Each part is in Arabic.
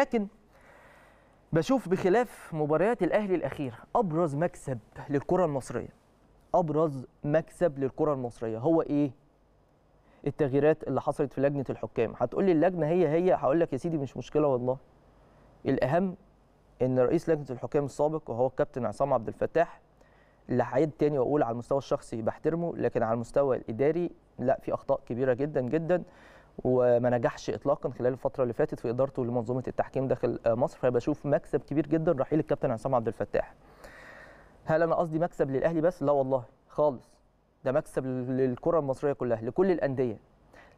لكن بشوف بخلاف مباريات الاهلي الاخيره ابرز مكسب للكره المصريه ابرز مكسب للكره المصريه هو ايه التغييرات اللي حصلت في لجنه الحكام هتقول لي اللجنه هي هي هقول لك يا سيدي مش مشكله والله الاهم ان رئيس لجنه الحكام السابق وهو الكابتن عصام عبد الفتاح اللي هعيد تاني واقول على المستوى الشخصي بحترمه لكن على المستوى الاداري لا في اخطاء كبيره جدا جدا وما نجحش اطلاقا خلال الفتره اللي فاتت في ادارته لمنظومه التحكيم داخل مصر فبشوف مكسب كبير جدا رحيل الكابتن عصام عبد الفتاح هل انا قصدي مكسب للاهلي بس لا والله خالص ده مكسب للكره المصريه كلها لكل الانديه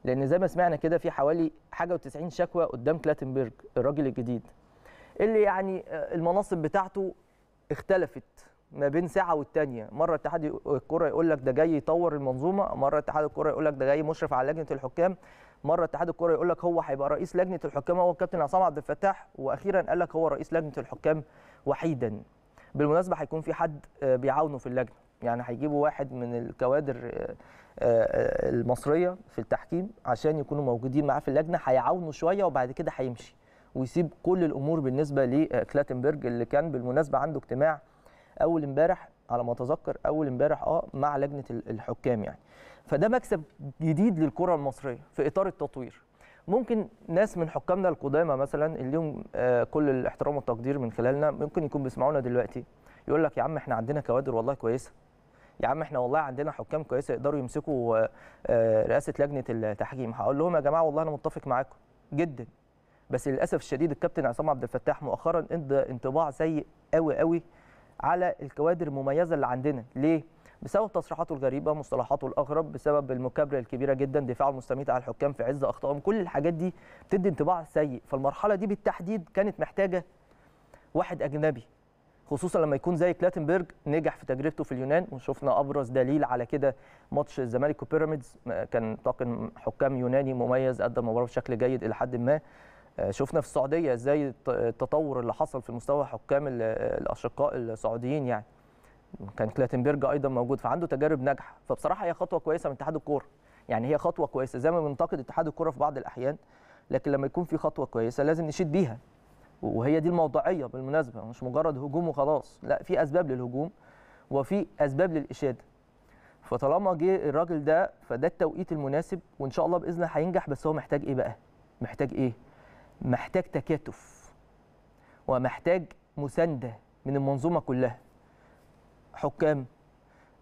لان زي ما سمعنا كده في حوالي حاجه و90 شكوى قدام كلاتنبرج الراجل الجديد اللي يعني آه، المناصب بتاعته اختلفت ما بين ساعه والثانيه مره اتحاد الكره يقول لك ده جاي يطور المنظومه مره اتحاد الكره يقول لك ده جاي مشرف على لجنه الحكام مره اتحاد الكره يقول لك هو هيبقى رئيس لجنه الحكام هو الكابتن عصام عبد الفتاح واخيرا قال لك هو رئيس لجنه الحكام وحيدا بالمناسبه هيكون في حد بيعاونه في اللجنه يعني هيجيبوا واحد من الكوادر آه، آه، المصريه في التحكيم عشان يكونوا موجودين معاه في اللجنه هيعاونه شويه وبعد كده هيمشي ويسيب كل الامور بالنسبه لكلاتنبرج اللي كان بالمناسبه عنده اجتماع اول امبارح على ما اتذكر اول امبارح اه مع لجنه الحكام يعني فده مكسب جديد للكره المصريه في اطار التطوير ممكن ناس من حكامنا القدامى مثلا اللي لهم آه، كل الاحترام والتقدير من خلالنا ممكن يكون بيسمعونا دلوقتي يقول لك يا عم احنا عندنا كوادر والله كويسه يا عم احنا والله عندنا حكام كويسه يقدروا يمسكوا آه، آه، رئاسه لجنه التحكيم هقول لهم يا جماعه والله انا متفق معاكم جدا بس للاسف الشديد الكابتن عصام عبد الفتاح مؤخرا ادى انطباع سيء قوي قوي على الكوادر المميزه اللي عندنا ليه بسبب تصريحاته الغريبه مصطلحاته الاغرب بسبب المكابره الكبيره جدا دفاعه المستميت على الحكام في عز اخطائهم كل الحاجات دي بتدي انطباع سيء فالمرحله دي بالتحديد كانت محتاجه واحد اجنبي خصوصا لما يكون زي كلاتنبرج نجح في تجربته في اليونان وشفنا ابرز دليل على كده ماتش الزمالك وبيراميدز كان طاقم حكام يوناني مميز قدم مباراه بشكل جيد الى حد ما آه، شفنا في السعوديه ازاي التطور اللي حصل في مستوى حكام الاشقاء السعوديين يعني كان كلاتنبرج ايضا موجود فعنده تجارب ناجحه فبصراحه هي خطوه كويسه من اتحاد الكوره يعني هي خطوه كويسه زي ما بننتقد اتحاد الكوره في بعض الاحيان لكن لما يكون في خطوه كويسه لازم نشيد بيها وهي دي الموضوعيه بالمناسبه مش مجرد هجوم وخلاص لا في اسباب للهجوم وفي اسباب للاشاده فطالما جه الراجل ده فده التوقيت المناسب وان شاء الله باذن الله هينجح بس هو محتاج ايه بقى محتاج ايه محتاج تكاتف ومحتاج مسانده من المنظومه كلها حكام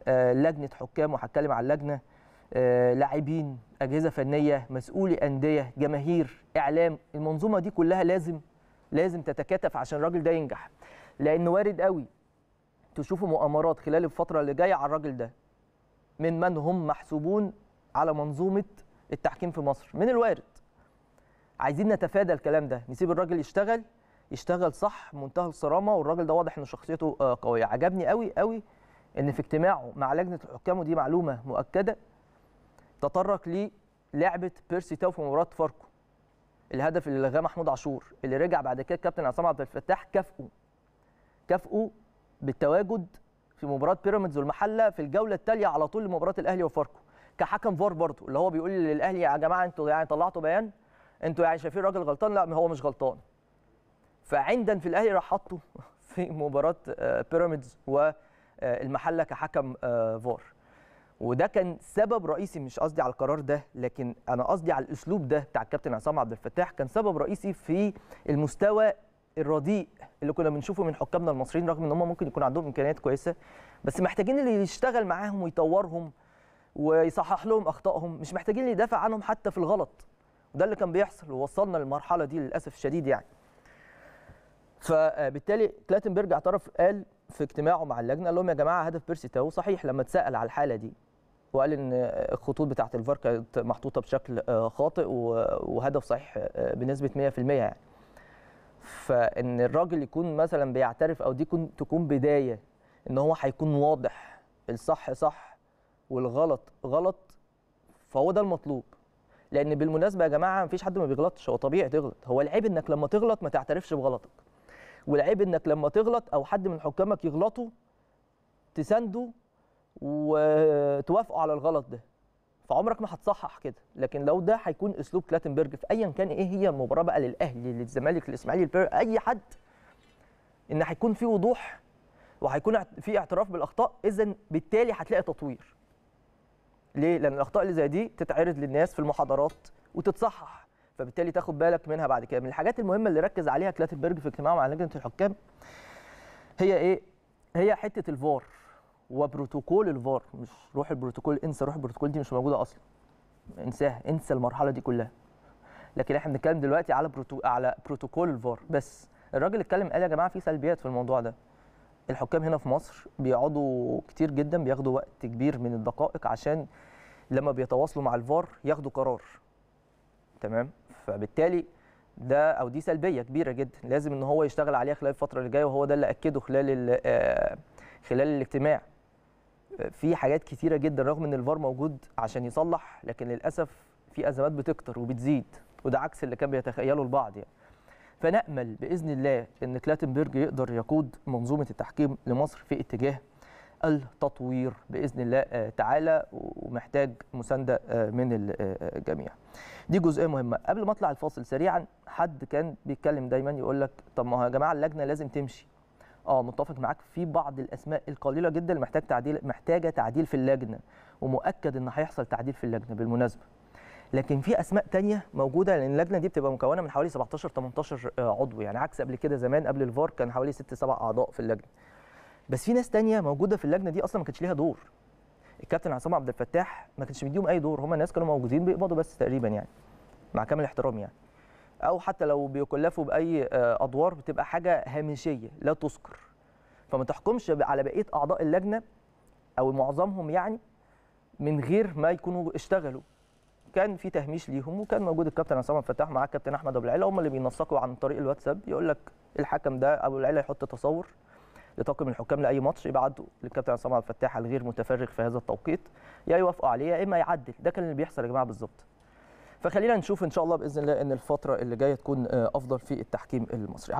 آه، لجنه حكام وهتكلم على اللجنه آه، لاعبين اجهزه فنيه مسؤولي انديه جماهير اعلام المنظومه دي كلها لازم لازم تتكاتف عشان الراجل ده ينجح لان وارد قوي تشوفوا مؤامرات خلال الفتره اللي جايه على الراجل ده من من هم محسوبون على منظومه التحكيم في مصر من الوارد عايزين نتفادى الكلام ده نسيب الراجل يشتغل يشتغل صح منتهى الصرامه والراجل ده واضح ان شخصيته آه، قويه عجبني قوي قوي ان في اجتماعه مع لجنه الحكام ودي معلومه مؤكده تطرق للعبه بيرسي تاو في مباراه فاركو الهدف اللي لغاه محمود عاشور اللي رجع بعد كده الكابتن عصام عبد الفتاح كافئه كافئه بالتواجد في مباراه بيراميدز والمحله في الجوله التاليه على طول لمباراه الاهلي وفاركو كحكم فار برضه اللي هو بيقول للاهلي يا جماعه انتوا يعني طلعتوا بيان انتوا يعني شايفين الراجل غلطان لا ما هو مش غلطان فعندا في الاهلي راح حطه في مباراه آه، بيراميدز والمحله آه، كحكم آه، فار وده كان سبب رئيسي مش قصدي على القرار ده لكن انا قصدي على الاسلوب ده بتاع الكابتن عصام عبد الفتاح كان سبب رئيسي في المستوى الرديء اللي كنا بنشوفه من حكامنا المصريين رغم ان هم ممكن يكون عندهم امكانيات كويسه بس محتاجين اللي يشتغل معاهم ويطورهم ويصحح لهم اخطائهم مش محتاجين اللي يدافع عنهم حتى في الغلط وده اللي كان بيحصل ووصلنا للمرحله دي للاسف الشديد يعني فبالتالي كلاتنبرج اعترف قال في اجتماعه مع اللجنه قال لهم يا جماعه هدف بيرسي تاو صحيح لما اتسال على الحاله دي وقال ان الخطوط بتاعه الفار كانت محطوطه بشكل خاطئ وهدف صحيح بنسبه 100% يعني فان الراجل يكون مثلا بيعترف او دي تكون بدايه ان هو هيكون واضح الصح صح والغلط غلط فهو ده المطلوب لان بالمناسبه يا جماعه مفيش حد ما بيغلطش هو طبيعي تغلط هو العيب انك لما تغلط ما تعترفش بغلطك والعيب انك لما تغلط او حد من حكامك يغلطوا تسنده وتوافقوا على الغلط ده فعمرك ما هتصحح كده لكن لو ده هيكون اسلوب كلاتنبرج في ايا كان ايه هي المباراه بقى للاهلي للزمالك للاسماعيلي اي حد ان هيكون في وضوح وهيكون في اعتراف بالاخطاء اذا بالتالي هتلاقي تطوير ليه؟ لأن الأخطاء اللي زي دي تتعرض للناس في المحاضرات وتتصحح فبالتالي تاخد بالك منها بعد كده من الحاجات المهمة اللي ركز عليها كلاتنبرج في اجتماعه مع لجنة الحكام هي إيه؟ هي حتة الفار وبروتوكول الفار مش روح البروتوكول انسى روح البروتوكول دي مش موجودة أصلا انساها انسى المرحلة دي كلها لكن احنا بنتكلم دلوقتي على بروتو... على بروتوكول الفار بس الراجل اتكلم قال يا جماعه في سلبيات في الموضوع ده الحكام هنا في مصر بيقعدوا كتير جدا بياخدوا وقت كبير من الدقائق عشان لما بيتواصلوا مع الفار ياخدوا قرار تمام فبالتالي ده او دي سلبيه كبيره جدا لازم ان هو يشتغل عليها خلال الفتره اللي جايه وهو ده اللي اكده خلال آه، خلال الاجتماع في حاجات كتيره جدا رغم ان الفار موجود عشان يصلح لكن للاسف في ازمات بتكتر وبتزيد وده عكس اللي كان بيتخيله البعض يعني فنامل باذن الله ان كلاتنبرج يقدر يقود منظومه التحكيم لمصر في اتجاه التطوير باذن الله آه، تعالى ومحتاج مسانده آه، من الجميع. آه، دي جزئيه مهمه، قبل ما اطلع الفاصل سريعا حد كان بيتكلم دايما يقول لك طب ما هو يا جماعه اللجنه لازم تمشي. اه متفق معاك في بعض الاسماء القليله جدا اللي محتاج تعديل محتاجه تعديل في اللجنه ومؤكد ان هيحصل تعديل في اللجنه بالمناسبه. لكن في اسماء تانية موجوده لان اللجنه دي بتبقى مكونه من حوالي 17 18 آه، عضو يعني عكس قبل كده زمان قبل الفار كان حوالي 6 7 اعضاء في اللجنه بس في ناس تانية موجوده في اللجنه دي اصلا ما كانش ليها دور الكابتن عصام عبد الفتاح ما كانش مديهم اي دور هم الناس كانوا موجودين بيقبضوا بس تقريبا يعني مع كامل الاحترام يعني او حتى لو بيكلفوا باي آه، ادوار بتبقى حاجه هامشيه لا تذكر فما تحكمش على بقيه اعضاء اللجنه او معظمهم يعني من غير ما يكونوا اشتغلوا كان في تهميش ليهم وكان موجود الكابتن عصام فتاح معاه الكابتن احمد ابو العيله هم اللي بينسقوا عن طريق الواتساب يقول لك الحكم ده ابو العيله يحط تصور لطاقم الحكام لاي ماتش يبعته للكابتن عصام عبد الفتاح الغير متفرغ في هذا التوقيت يا يوافقوا عليه يا اما يعدل ده كان اللي بيحصل يا جماعه بالظبط فخلينا نشوف ان شاء الله باذن الله ان الفتره اللي جايه تكون آه، افضل في التحكيم المصري